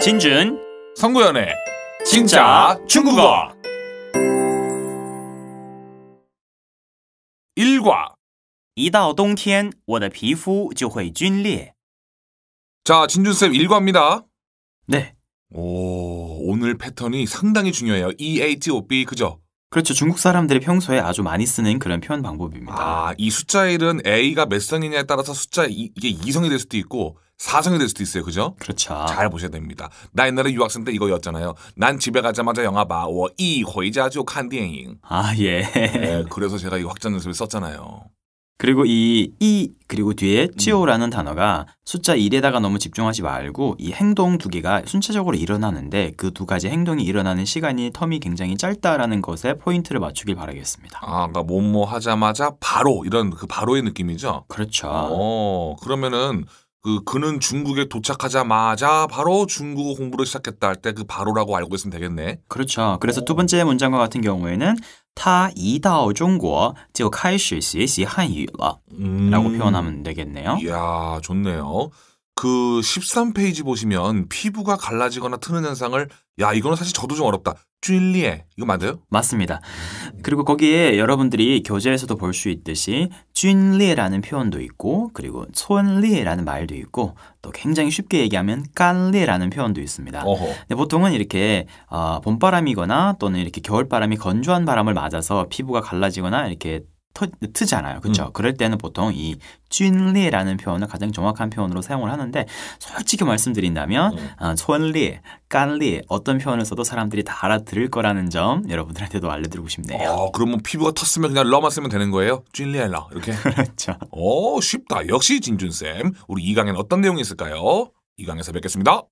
진준 성구연의 진짜 중국어 1과 一到冬天我的皮肤就会皲裂 자, 진준쌤 1과입니다. 네. 오, 오늘 패턴이 상당히 중요해요. E, A, T, O, B, 그죠? 그렇죠. 중국 사람들이 평소에 아주 많이 쓰는 그런 표현 방법입니다. 아, 이 숫자 1은 A가 몇 성이냐에 따라서 숫자 2, 이게 2성이 될 수도 있고 4성이 될 수도 있어요. 그죠? 그렇죠. 잘 보셔야 됩니다. 나 옛날에 유학생 때 이거였잖아요. 난 집에 가자마자 영화 봐. 我一回家就看电影. 아, 예. 네, 그래서 제가 이 확장 연습을 썼잖아요. 그리고 이 이 그리고 뒤에 음. 치오라는 단어가 숫자 1에다가 너무 집중하지 말고 이 행동 두 개가 순차적으로 일어나는데 그 두 가지 행동이 일어나는 시간이 텀이 굉장히 짧다라는 것에 포인트를 맞추길 바라겠습니다. 아, 그러니까 뭐뭐 하자마자 바로 이런 그 바로의 느낌이죠. 그렇죠. 어, 그러면은 그 그는 중국에 도착하자마자 바로 중국어 공부를 시작했다 할 때 그 바로라고 알고 있으면 되겠네. 그렇죠. 그래서 어. 두 번째 문장과 같은 경우에는 타이到中国就开始学习汉语了라고 음. 표현하면 되겠네요. 이야 좋네요. 그 13페이지 보시면 피부가 갈라지거나 트는 현상을 야 이거는 사실 저도 좀 어렵다. 쥐리에 이거 맞아요? 맞습니다. 그리고 거기에 여러분들이 교재에서도 볼 수 있듯이 쥐리에라는 표현도 있고 그리고 촌리에라는 말도 있고 또 굉장히 쉽게 얘기하면 깐리라는 에 표현도 있습니다. 근데 보통은 이렇게 어, 봄바람이거나 또는 이렇게 겨울바람이 건조한 바람을 맞아서 피부가 갈라지거나 이렇게 트잖아요. 그렇죠? 음. 그럴 때는 보통 이 쥔리라는 표현을 가장 정확한 표현으로 사용을 하는데 솔직히 말씀드린다면 음. 어, 리 깐리 어떤 표현을 써도 사람들이 다 알아들을 거라는 점 여러분들한테도 알려드리고 싶네요. 어, 그러면 피부가 텄으면 그냥 러만 쓰면 되는 거예요? 쥔리엘라 이렇게? 그렇죠. 오, 어, 쉽다. 역시 진준쌤. 우리 이 강에는 어떤 내용이 있을까요? 이 강에서 뵙겠습니다.